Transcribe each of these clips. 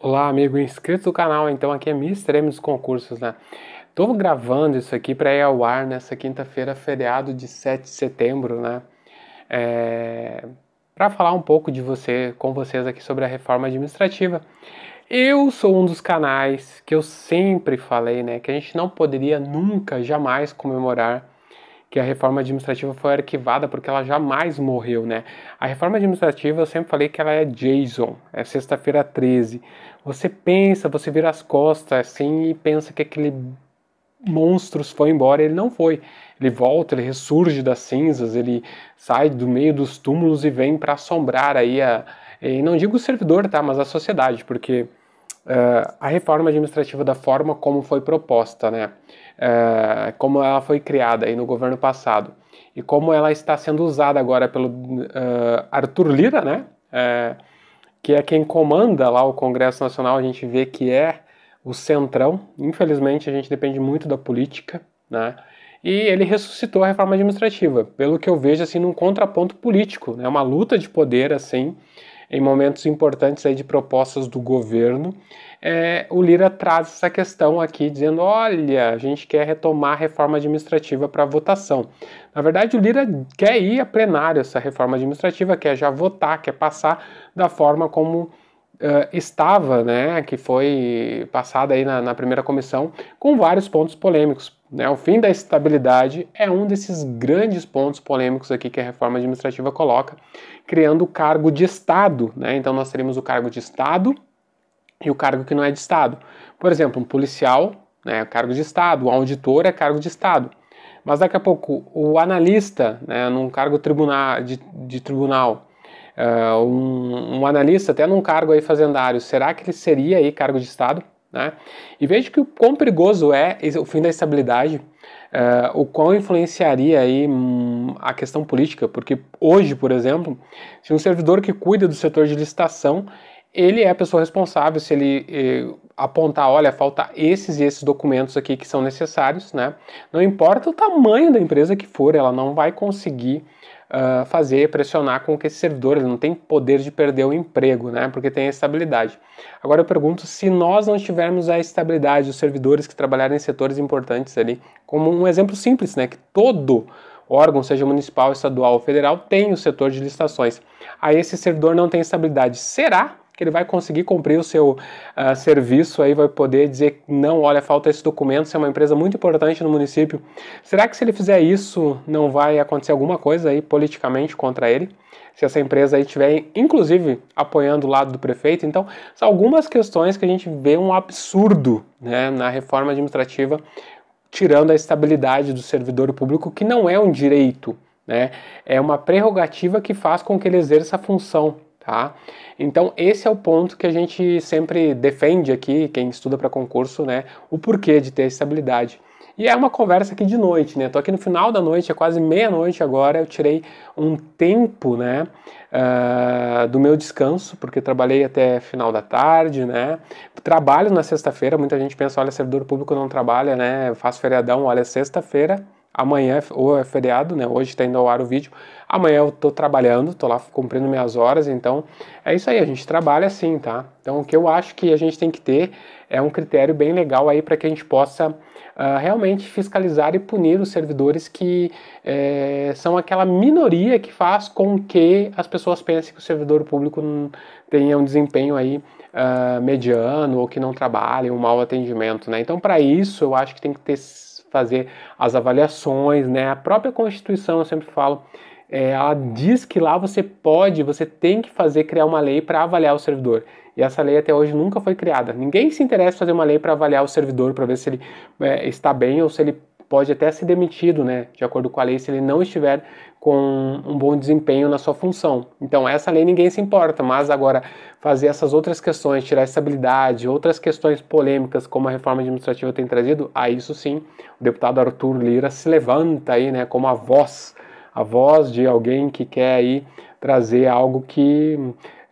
Olá, amigo inscrito do canal. Então, aqui é Miss Extremos Concursos, né? Tô gravando isso aqui para ir ao ar nessa quinta-feira, feriado de 7 de setembro, né? É... Para falar um pouco de você, com vocês aqui sobre a reforma administrativa. Eu sou um dos canais que eu sempre falei, né? Que a gente não poderia nunca, jamais comemorar que a reforma administrativa foi arquivada porque ela jamais morreu, né? A reforma administrativa eu sempre falei que ela é Jason, é sexta-feira 13. Você pensa, você vira as costas assim e pensa que aquele monstros foi embora, ele não foi. Ele volta, ele ressurge das cinzas, ele sai do meio dos túmulos e vem para assombrar aí a, e não digo o servidor, tá, mas a sociedade, porque Uh, a reforma administrativa da forma como foi proposta, né? Uh, como ela foi criada aí no governo passado e como ela está sendo usada agora pelo uh, Arthur Lira, né? que é quem comanda lá o Congresso Nacional, a gente vê que é o centrão. Infelizmente, a gente depende muito da política, né? E ele ressuscitou a reforma administrativa, pelo que eu vejo assim num contraponto político, né? Uma luta de poder assim em momentos importantes aí de propostas do governo, é, o Lira traz essa questão aqui, dizendo: olha, a gente quer retomar a reforma administrativa para votação. Na verdade, o Lira quer ir a plenário essa reforma administrativa, quer já votar, quer passar da forma como. Uh, estava, né, que foi passada aí na, na primeira comissão, com vários pontos polêmicos né? O fim da estabilidade é um desses grandes pontos polêmicos aqui que a reforma administrativa coloca, criando o cargo de Estado. Né? Então nós teremos o cargo de Estado e o cargo que não é de Estado. Por exemplo, um policial né, é cargo de Estado, um auditor é cargo de Estado. Mas daqui a pouco, o analista, né, num cargo tribunal de, de tribunal, uh, um, um, analista até num cargo aí fazendário, será que ele seria aí cargo de Estado? Né? E veja que o quão perigoso é o fim da estabilidade, uh, o quão influenciaria aí, hum, a questão política, porque hoje, por exemplo, se um servidor que cuida do setor de licitação, ele é a pessoa responsável se ele eh, apontar, olha, falta esses e esses documentos aqui que são necessários, né? Não importa o tamanho da empresa que for, ela não vai conseguir uh, fazer, pressionar com que esse servidor ele não tem poder de perder o emprego, né? Porque tem a estabilidade. Agora eu pergunto se nós não tivermos a estabilidade, os servidores que trabalharem em setores importantes ali, como um exemplo simples, né? Que todo órgão, seja municipal, estadual ou federal, tem o setor de licitações. Aí esse servidor não tem estabilidade. Será que ele vai conseguir cumprir o seu uh, serviço aí, vai poder dizer não, olha, falta esse documento, isso é uma empresa muito importante no município. Será que se ele fizer isso, não vai acontecer alguma coisa aí politicamente contra ele? Se essa empresa aí estiver, inclusive, apoiando o lado do prefeito. Então, são algumas questões que a gente vê um absurdo né, na reforma administrativa, tirando a estabilidade do servidor público, que não é um direito. Né? É uma prerrogativa que faz com que ele exerça a função tá? Então esse é o ponto que a gente sempre defende aqui, quem estuda para concurso, né? O porquê de ter estabilidade. E é uma conversa aqui de noite, né? Tô aqui no final da noite, é quase meia-noite agora. Eu tirei um tempo, né, uh, do meu descanso, porque trabalhei até final da tarde, né? Trabalho na sexta-feira. Muita gente pensa, olha, servidor público não trabalha, né? faço feriadão, olha, é sexta-feira Amanhã, é ou é feriado, né? Hoje está indo ao ar o vídeo. Amanhã eu tô trabalhando, tô lá cumprindo minhas horas, então é isso aí, a gente trabalha assim, tá? Então o que eu acho que a gente tem que ter é um critério bem legal aí para que a gente possa uh, realmente fiscalizar e punir os servidores que eh, são aquela minoria que faz com que as pessoas pensem que o servidor público tenha um desempenho aí uh, mediano ou que não trabalhe, um mau atendimento, né? Então para isso eu acho que tem que ter fazer as avaliações, né? A própria Constituição, eu sempre falo, é, ela diz que lá você pode, você tem que fazer criar uma lei para avaliar o servidor. E essa lei até hoje nunca foi criada. Ninguém se interessa em fazer uma lei para avaliar o servidor, para ver se ele é, está bem ou se ele pode até ser demitido, né, de acordo com a lei, se ele não estiver com um bom desempenho na sua função. Então, essa lei ninguém se importa, mas agora fazer essas outras questões, tirar essa habilidade, outras questões polêmicas, como a reforma administrativa tem trazido, a isso sim, o deputado Arthur Lira se levanta aí, né, como a voz, a voz de alguém que quer aí trazer algo que,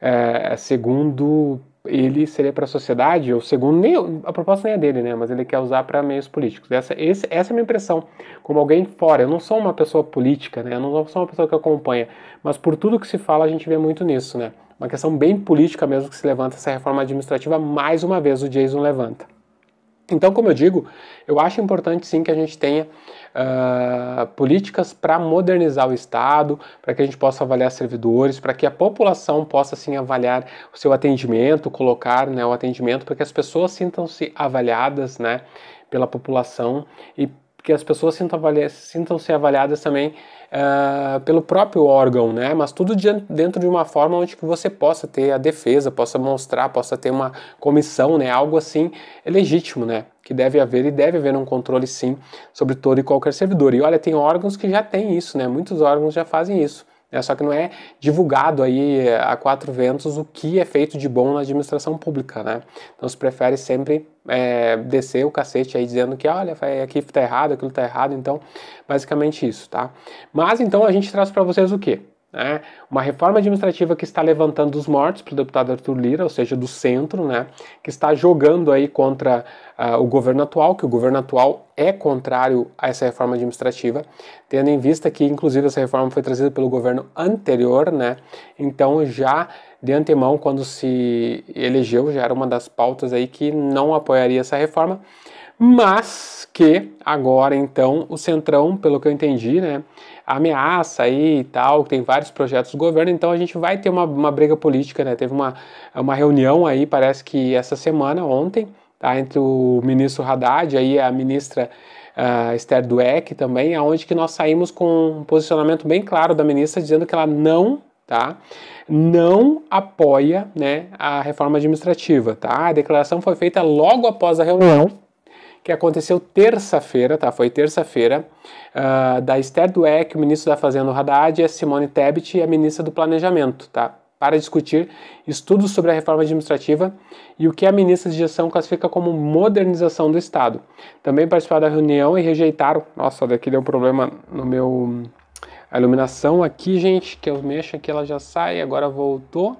é, segundo ele seria para a sociedade, ou segundo, nem, a proposta nem é dele, né? Mas ele quer usar para meios políticos. Essa, esse, essa é a minha impressão. Como alguém fora, eu não sou uma pessoa política, né? Eu não sou uma pessoa que acompanha, mas por tudo que se fala, a gente vê muito nisso, né? Uma questão bem política mesmo que se levanta essa reforma administrativa, mais uma vez o Jason levanta. Então, como eu digo, eu acho importante sim que a gente tenha uh, políticas para modernizar o Estado, para que a gente possa avaliar servidores, para que a população possa sim avaliar o seu atendimento, colocar né, o atendimento, para que as pessoas sintam-se avaliadas né, pela população e que as pessoas sintam, avalia sintam-se avaliadas também uh, pelo próprio órgão, né? Mas tudo dentro de uma forma onde que tipo, você possa ter a defesa, possa mostrar, possa ter uma comissão, né? Algo assim é legítimo, né? Que deve haver e deve haver um controle sim sobre todo e qualquer servidor. E olha, tem órgãos que já têm isso, né? Muitos órgãos já fazem isso. Né? Só que não é divulgado aí eh, a quatro ventos o que é feito de bom na administração pública, né? Então se prefere sempre é, descer o cacete aí dizendo que olha, aqui é tá errado, aquilo tá errado, então basicamente isso, tá? Mas então a gente traz para vocês o que? Né? Uma reforma administrativa que está levantando os mortos para o deputado Arthur Lira, ou seja, do centro, né? que está jogando aí contra uh, o governo atual, que o governo atual é contrário a essa reforma administrativa, tendo em vista que, inclusive, essa reforma foi trazida pelo governo anterior, né? então já de antemão, quando se elegeu, já era uma das pautas aí que não apoiaria essa reforma, mas que agora então o Centrão, pelo que eu entendi, né, ameaça aí e tal, tem vários projetos do governo, então a gente vai ter uma, uma briga política, né? Teve uma, uma reunião aí, parece que essa semana, ontem, tá? entre o ministro Haddad aí a ministra uh, Esther Dweck também, aonde que nós saímos com um posicionamento bem claro da ministra dizendo que ela não tá? Não apoia, né, a reforma administrativa, tá? A declaração foi feita logo após a reunião, que aconteceu terça-feira, tá? Foi terça-feira, uh, da Esther Dweck, o ministro da Fazenda Haddad, e a Simone Tebet, a ministra do Planejamento, tá? Para discutir estudos sobre a reforma administrativa e o que a ministra de Gestão classifica como modernização do Estado. Também participaram da reunião e rejeitaram. Nossa, daqui deu um problema no meu. A iluminação aqui, gente, que eu mexo aqui, ela já sai, agora voltou.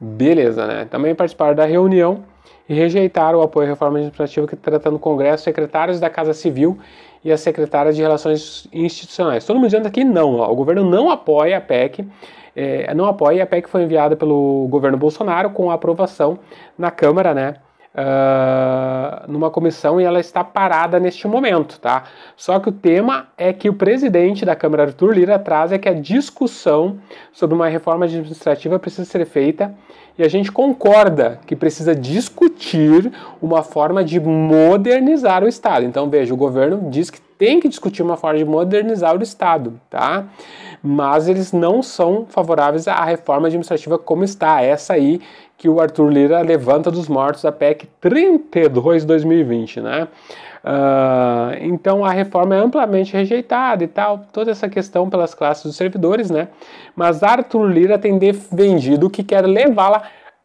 Beleza, né? Também participaram da reunião e rejeitaram o apoio à reforma administrativa que trata no Congresso secretários da Casa Civil e a secretária de Relações Institucionais. Todo mundo dizendo aqui não, ó, o governo não apoia a PEC, é, eh, não apoia a PEC foi enviada pelo governo Bolsonaro com aprovação na Câmara, né? uh, numa comissão e ela está parada neste momento, tá? Só que o tema é que o presidente da Câmara, Arthur Lira, traz é que a discussão sobre uma reforma administrativa precisa ser feita e a gente concorda que precisa discutir uma forma de modernizar o Estado. Então, veja, o governo diz que tem que discutir uma forma de modernizar o Estado, tá? Mas eles não são favoráveis à reforma administrativa como está, essa aí que o Arthur Lira levanta dos mortos a PEC 32 2020, né? Uh, então a reforma é amplamente rejeitada e tal, toda essa questão pelas classes dos servidores, né? Mas Arthur Lira tem defendido que quer levá-la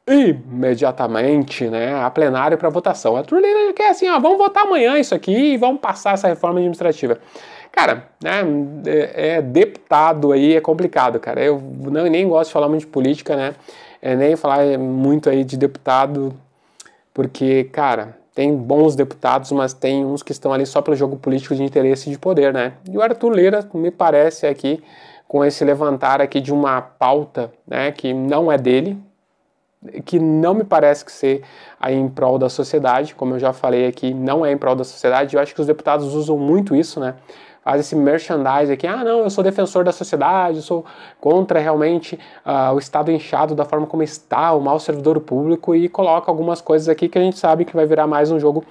imediatamente, né, a plenário para votação. Arthur Lira quer assim, ó, vamos votar amanhã isso aqui e vamos passar essa reforma administrativa. Cara, né, é, é deputado aí, é complicado, cara. Eu não, nem gosto de falar muito de política, né? é nem falar muito aí de deputado, porque, cara, tem bons deputados, mas tem uns que estão ali só pelo jogo político de interesse e de poder, né? E o Arthur Lira, me parece aqui, com esse levantar aqui de uma pauta, né, que não é dele, que não me parece que ser aí em prol da sociedade, como eu já falei aqui, não é em prol da sociedade. Eu acho que os deputados usam muito isso, né? faz esse merchandising aqui, ah não, eu sou defensor da sociedade, eu sou contra realmente ah, o Estado inchado da forma como está, o mau servidor público, e coloca algumas coisas aqui que a gente sabe que vai virar mais um jogo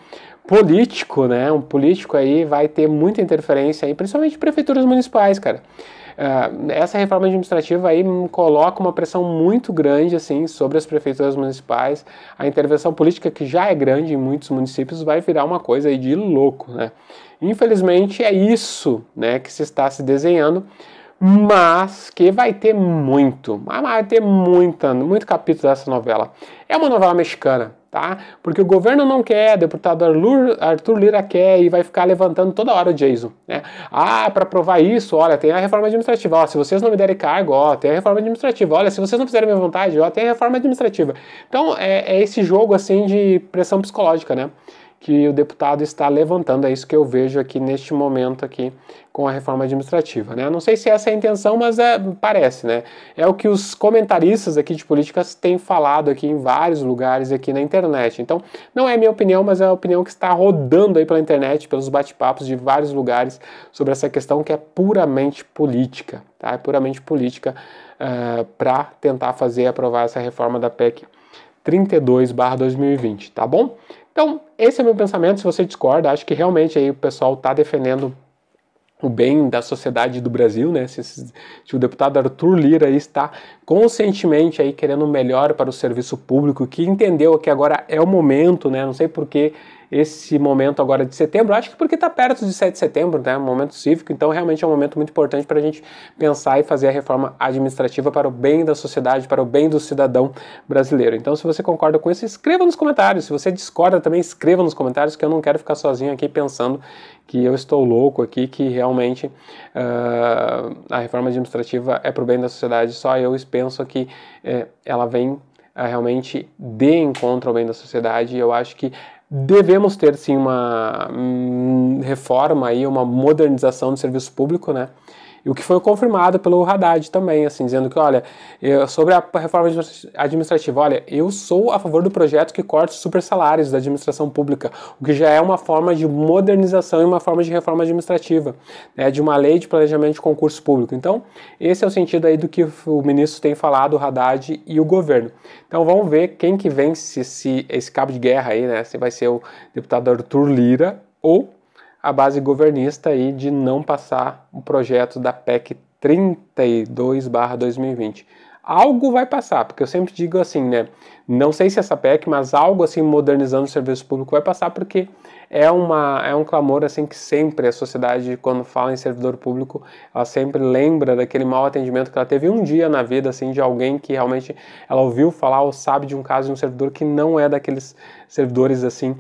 político, né? Um político aí vai ter muita interferência aí, principalmente prefeituras municipais, cara. Uh, essa reforma administrativa aí coloca uma pressão muito grande assim sobre as prefeituras municipais. A intervenção política que já é grande em muitos municípios vai virar uma coisa aí de louco, né? Infelizmente é isso né, que se está se desenhando, mas que vai ter muito, vai ter muita, muito capítulo dessa novela. É uma novela mexicana, tá? Porque o governo não quer, deputado Arthur Lira quer e vai ficar levantando toda hora o Jason, né? Ah, para provar isso, olha, tem a reforma administrativa, ó, se vocês não me derem cargo, ó, tem a reforma administrativa, olha, se vocês não fizerem minha vontade, ó, tem a reforma administrativa. Então, é, é esse jogo, assim, de pressão psicológica, né? que o deputado está levantando. É isso que eu vejo aqui neste momento aqui com a reforma administrativa. Né? Não sei se essa é a intenção, mas é, parece, né? É o que os comentaristas aqui de políticas têm falado aqui em vários lugares aqui na internet. Então, não é minha opinião, mas é a opinião que está rodando aí pela internet, pelos bate-papos de vários lugares sobre essa questão que é puramente política, tá? É puramente política uh, eh, para tentar fazer aprovar essa reforma da PEC 32/2020, tá bom? Então, esse é meu pensamento, se você discorda, acho que realmente aí o pessoal está defendendo o bem da sociedade do Brasil, né? Se, se, se, o deputado Arthur Lira está conscientemente aí querendo o melhor para o serviço público, que entendeu que agora é o momento, né? Não sei por que esse momento agora de setembro, acho que porque está perto de 7 de setembro, né, um momento cívico, então realmente é um momento muito importante para a gente pensar e fazer a reforma administrativa para o bem da sociedade, para o bem do cidadão brasileiro. Então, se você concorda com isso, escreva nos comentários. Se você discorda também, escreva nos comentários, que eu não quero ficar sozinho aqui pensando que eu estou louco aqui, que realmente uh, a reforma administrativa é para o bem da sociedade, só eu penso que eh, ela vem ah, realmente de encontro ao bem da sociedade. E eu acho que devemos ter sim uma hum, reforma aí, uma modernização do serviço público, né? E o que foi confirmado pelo Haddad também, assim, dizendo que, olha, eu, sobre a reforma administrativa, olha, eu sou a favor do projeto que corta os super salários da administração pública, o que já é uma forma de modernização e uma forma de reforma administrativa, né, de uma lei de planejamento de concurso público. Então, esse é o sentido aí do que o ministro tem falado, o Haddad e o governo. Então, vamos ver quem que vence esse, esse cabo de guerra aí, né, se vai ser o deputado Arthur Lira ou a base governista aí de não passar o projeto da PEC 32/2020. Algo vai passar, porque eu sempre digo assim, né? Não sei se essa PEC, mas algo assim modernizando o serviço público vai passar, porque é, uma, é um clamor assim que sempre a sociedade, quando fala em servidor público, ela sempre lembra daquele mau atendimento que ela teve um dia na vida, assim, de alguém que realmente ela ouviu falar ou sabe de um caso de um servidor que não é daqueles servidores assim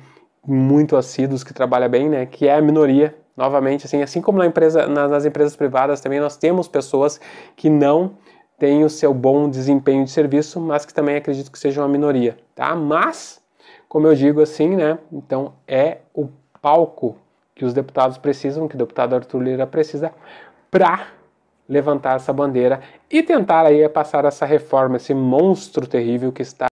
muito assíduos que trabalha bem, né? Que é a minoria. Novamente, assim, assim como na empresa, nas, nas empresas privadas também nós temos pessoas que não têm o seu bom desempenho de serviço, mas que também acredito que sejam uma minoria, tá? Mas, como eu digo assim, né? Então é o palco que os deputados precisam, que o deputado Arthur Lira precisa, para levantar essa bandeira e tentar aí passar essa reforma, esse monstro terrível que está